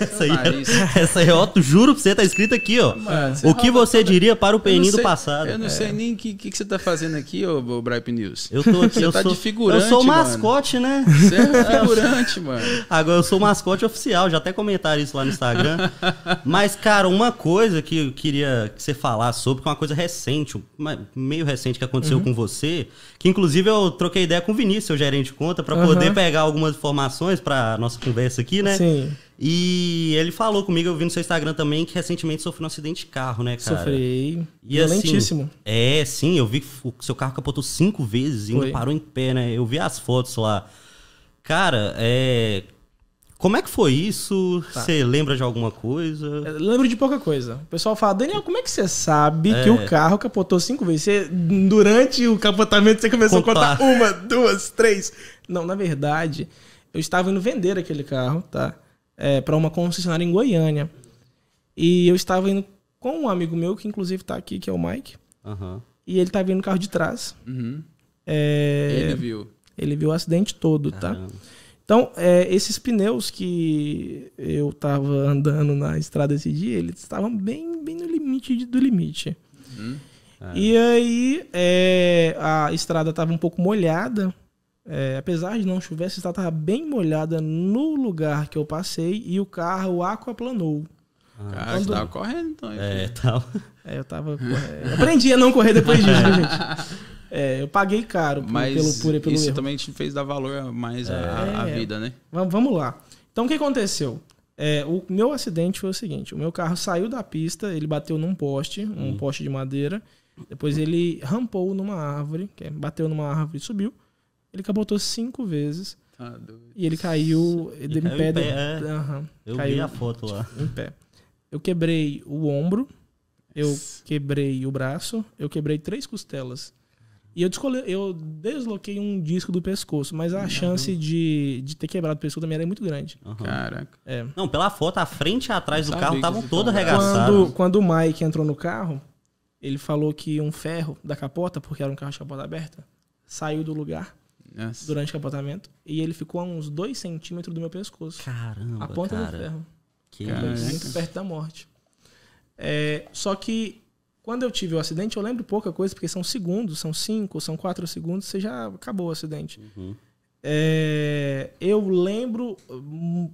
essa aí, essa aí, ó, tu, juro pra você, tá escrito aqui, ó. Mano, é. o que você toda... Tá diria para o Peninho do passado? Eu não é. sei nem o que, que, que, você tá fazendo aqui, ô, ô Bripe News. Eu tô aqui, eu tá sou, de figurante, Eu sou o mascote, mano. né? Você é figurante, mano. Agora, eu sou o mascote oficial, já até comentaram isso lá no Instagram. Mas, cara, uma coisa que eu queria que você falasse sobre, que é uma coisa recente, meio recente que aconteceu uhum. com você, que inclusive eu troquei ideia com o Vinícius, seu gerente de conta, para uhum. poder pegar algumas informações para nossa conversa aqui, né? Sim. E ele falou comigo, eu vi no seu Instagram também, que recentemente sofreu um acidente de carro, né, cara? Sofri. E assim, Violentíssimo. Assim, é, sim, eu vi que o seu carro capotou cinco vezes e ainda parou em pé, né? Eu vi as fotos lá. Cara, é. Como é que foi isso? Tá. Você tá. lembra de alguma coisa? Eu é, lembro de pouca coisa. O pessoal fala, Daniel, como é que você sabe é. que o carro capotou cinco vezes? durante o capotamento, você começou contar. a contar uma, duas, três. Não, na verdade, eu estava indo vender aquele carro, tá? é, para uma concessionária em Goiânia. E eu estava indo com um amigo meu, que inclusive está aqui, que é o Mike. Uhum. E ele está vindo no carro de trás. Uhum. É, ele viu. Ele viu o acidente todo, tá? Então, é, esses pneus que eu estava andando na estrada esse dia, eles estavam bem, bem no limite de, do limite. Uhum. É. E aí, é, a estrada estava um pouco molhada. É, apesar de não chover, a cidade estava bem molhada no lugar que eu passei e o carro aquaplanou. Ah, Cara, quando... você tava correndo então. É, tal. É, eu tava. Correndo. Aprendi a não correr depois disso, é. gente? É, eu paguei caro Mas pelo, pelo isso erro. também te fez dar valor mais à é. vida, né? Vamos lá. Então, o que aconteceu? É, o meu acidente foi o seguinte: o meu carro saiu da pista, ele bateu num poste, um hum. poste de madeira. Depois ele rampou numa árvore, é, bateu numa árvore e subiu. Ele capotou cinco vezes. Ah, e ele caiu ele em pé. Em pé é. uhum. Eu caiu vi a foto lá. Em pé. Eu quebrei o ombro, eu quebrei o braço, eu quebrei três costelas. E eu, descole... eu desloquei um disco do pescoço, mas a uhum. chance de, de ter quebrado o pescoço também era muito grande. Uhum. Caraca. É. Não, pela foto, a frente e atrás do carro estavam todos é arregaçados. Quando, quando o Mike entrou no carro, ele falou que um ferro da capota, porque era um carro de capota aberta, saiu do lugar nossa. durante o capotamento. E ele ficou a uns 2 centímetros do meu pescoço. Caramba, A ponta cara. do ferro. Que Muito perto da morte. É, só que quando eu tive o acidente, eu lembro pouca coisa, porque são segundos, são cinco, são quatro segundos, você já acabou o acidente. Uhum. É, eu lembro hum,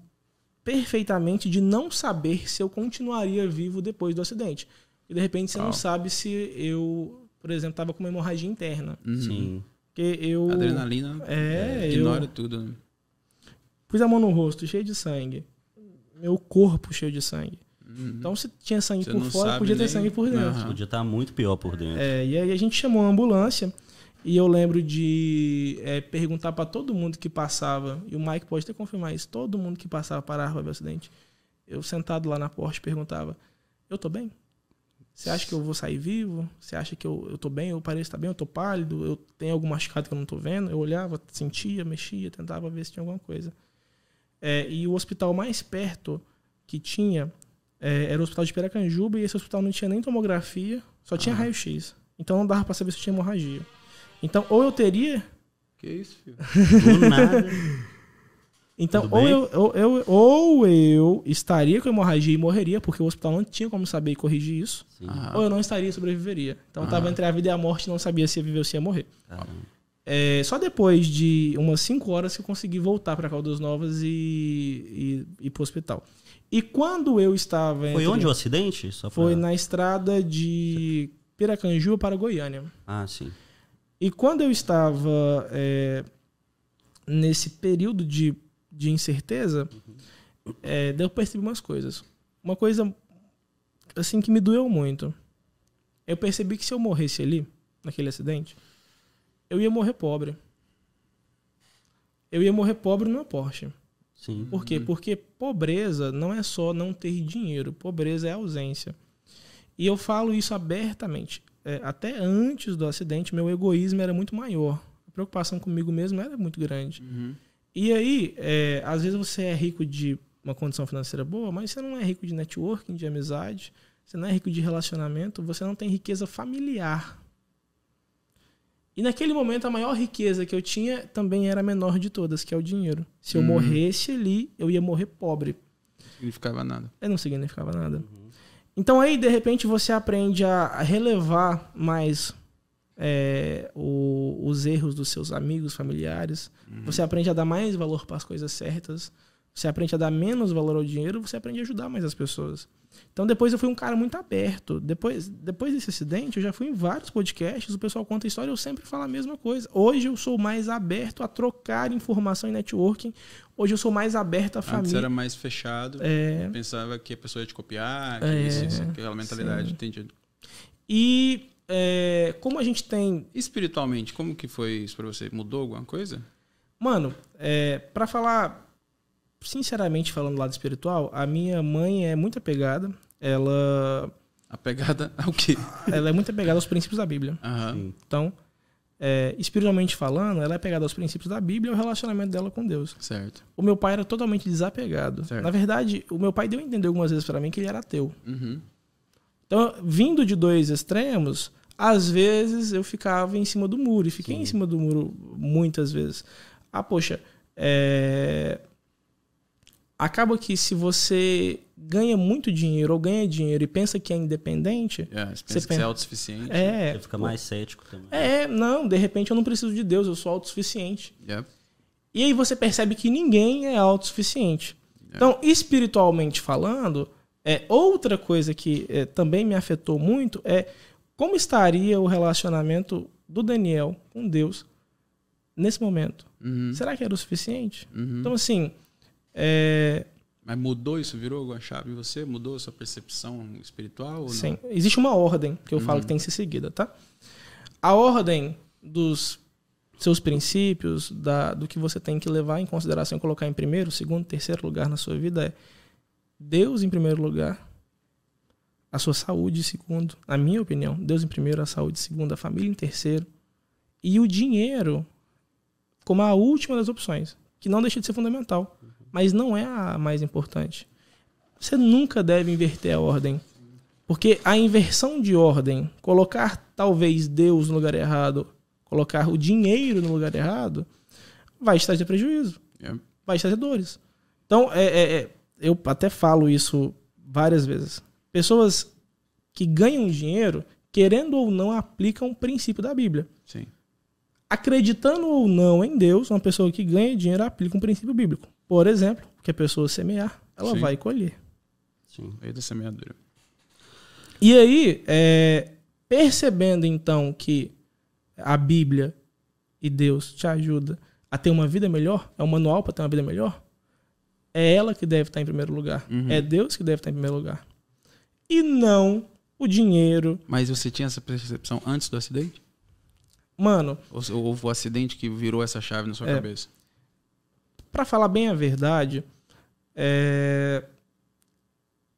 perfeitamente de não saber se eu continuaria vivo depois do acidente. E de repente você não sabe se eu, por exemplo, estava com uma hemorragia interna. Sim. Uhum. Porque eu. Adrenalina. É, é ignora eu, tudo. Né? Pus a mão no rosto, cheio de sangue. Meu corpo cheio de sangue. Uhum. Então, se tinha sangue Você por fora, podia nem... ter sangue por dentro. Uhum. Podia estar tá muito pior por dentro. É, e aí a gente chamou a ambulância. E eu lembro de é, perguntar para todo mundo que passava, e o Mike pode até confirmar isso, todo mundo que passava para para ver o acidente. Eu sentado lá na porta perguntava: Eu tô bem? Você acha que eu vou sair vivo? Você acha que eu, eu tô bem? Eu pareço estar tá bem? Eu tô pálido? Eu tenho algum machucado que eu não tô vendo? Eu olhava, sentia, mexia, tentava ver se tinha alguma coisa. É, e o hospital mais perto que tinha é, era o hospital de Piracanjuba e esse hospital não tinha nem tomografia, só tinha ah. raio-x. Então não dava para saber se tinha hemorragia. Então ou eu teria... Que isso, filho? Do nada. Então, ou eu, ou, eu, ou eu estaria com hemorragia e morreria, porque o hospital não tinha como saber e corrigir isso, ah. ou eu não estaria e sobreviveria. Então, eu estava ah. entre a vida e a morte, não sabia se ia viver ou se ia morrer. Ah. É, só depois de umas 5 horas que eu consegui voltar para Caldas Novas e, e ir para o hospital. E quando eu estava. Foi onde o acidente? Foi na estrada de Piracanjuba para Goiânia. Ah, sim. E quando eu estava é, nesse período de de incerteza, uhum. é, eu percebi umas coisas. Uma coisa, assim, que me doeu muito. Eu percebi que se eu morresse ali, naquele acidente, eu ia morrer pobre. Eu ia morrer pobre numa Porsche. Sim. Por quê? Uhum. Porque pobreza não é só não ter dinheiro, pobreza é ausência. E eu falo isso abertamente. É, até antes do acidente, meu egoísmo era muito maior. A preocupação comigo mesmo era muito grande. Uhum. E aí, é, às vezes você é rico de uma condição financeira boa, mas você não é rico de networking, de amizade, você não é rico de relacionamento, você não tem riqueza familiar. E naquele momento a maior riqueza que eu tinha também era a menor de todas, que é o dinheiro. Se eu uhum. morresse ali, eu ia morrer pobre. Não significava nada. É, não significava nada. Uhum. Então aí, de repente, você aprende a relevar mais é, o, os erros dos seus amigos, familiares. Uhum. Você aprende a dar mais valor para as coisas certas. Você aprende a dar menos valor ao dinheiro. Você aprende a ajudar mais as pessoas. Então depois eu fui um cara muito aberto. Depois, depois desse acidente, eu já fui em vários podcasts. O pessoal conta a história. Eu sempre falo a mesma coisa. Hoje eu sou mais aberto a trocar informação e networking. Hoje eu sou mais aberto à Antes família. Antes era mais fechado. É... Pensava que a pessoa ia te copiar. Que é... isso, isso, aquela mentalidade. Sim. Entendi. E é, como a gente tem. Espiritualmente, como que foi isso para você? Mudou alguma coisa? Mano, é, para falar, sinceramente falando do lado espiritual, a minha mãe é muito apegada. Ela. Apegada ao quê? Ela é muito apegada aos princípios da Bíblia. Uhum. Então, é, espiritualmente falando, ela é apegada aos princípios da Bíblia e ao relacionamento dela com Deus. Certo. O meu pai era totalmente desapegado. Certo. Na verdade, o meu pai deu a entender algumas vezes para mim que ele era ateu. Uhum. Então, vindo de dois extremos, às vezes eu ficava em cima do muro, e fiquei Sim. em cima do muro muitas vezes. Ah, poxa, é... acaba que se você ganha muito dinheiro ou ganha dinheiro e pensa que é independente. É, você, pensa que é autossuficiente. É, você fica pô, mais cético também. É, não, de repente eu não preciso de Deus, eu sou autossuficiente. Yeah. É. E aí você percebe que ninguém é autossuficiente. Yeah. É. Então, espiritualmente falando, é, outra coisa que é, também me afetou muito é como estaria o relacionamento do Daniel com Deus nesse momento. Uhum. Será que era o suficiente? Uhum. Então, assim. É... Mas mudou isso? Virou alguma chave em você? Mudou a sua percepção espiritual? Sim. Existe uma ordem que eu uhum. falo que tem que ser seguida, tá? A ordem dos seus princípios, da, do que você tem que levar em consideração, colocar em primeiro, segundo, terceiro lugar na sua vida é Deus em primeiro lugar, a sua saúde em segundo, na minha opinião, Deus em primeiro, a saúde em segundo, a família em terceiro, e o dinheiro como a última das opções, que não deixa de ser fundamental, mas não é a mais importante. Você nunca deve inverter a ordem. Porque a inversão de ordem, colocar talvez Deus no lugar errado, colocar o dinheiro no lugar errado, vai trazer prejuízo, é. vai trazer dores. Então, é, é, é eu até falo isso várias vezes. Pessoas que ganham dinheiro, querendo ou não, aplicam o princípio da Bíblia. Sim. Acreditando ou não em Deus, uma pessoa que ganha dinheiro aplica um princípio bíblico. Por exemplo, que a pessoa semear, ela Sim. vai colher. Sim, lei da semeadura. E aí, é, percebendo então que a Bíblia e Deus te ajuda a ter uma vida melhor, é um manual para ter uma vida melhor, é ela que deve estar em primeiro lugar. Uhum. É Deus que deve estar em primeiro lugar. E não o dinheiro. Mas você tinha essa percepção antes do acidente? Mano. Ou houve o acidente que virou essa chave na sua é, cabeça? Para falar bem a verdade, é,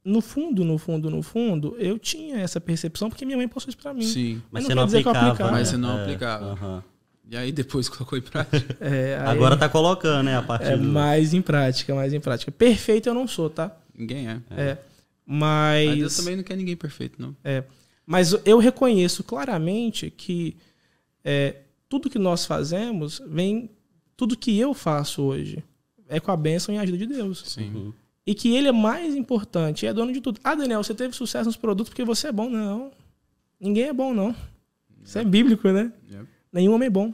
no fundo, no fundo, no fundo, eu tinha essa percepção porque minha mãe passou isso pra mim. Sim. Mas, mas não, não quer dizer que eu aplicava. Mas você né? não é, aplicava. Uhum. E aí depois colocou em prática? É, aí... Agora tá colocando, né? A partir é, do... Mais em prática, mais em prática. Perfeito eu não sou, tá? Ninguém é. É. é. Mas... mas. Deus também não quer ninguém perfeito, não. É. Mas eu reconheço claramente que é, tudo que nós fazemos vem. Tudo que eu faço hoje é com a bênção e a ajuda de Deus. Sim. Uhum. E que ele é mais importante, é dono de tudo. Ah, Daniel, você teve sucesso nos produtos porque você é bom. Não. Ninguém é bom, não. Isso é, é. bíblico, né? Nenhum homem é bom.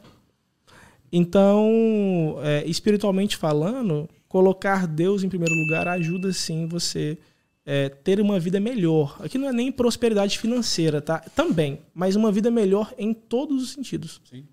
Então, é, espiritualmente falando, colocar Deus em primeiro lugar ajuda sim você é, ter uma vida melhor. Aqui não é nem prosperidade financeira, tá? Também, mas uma vida melhor em todos os sentidos. Sim.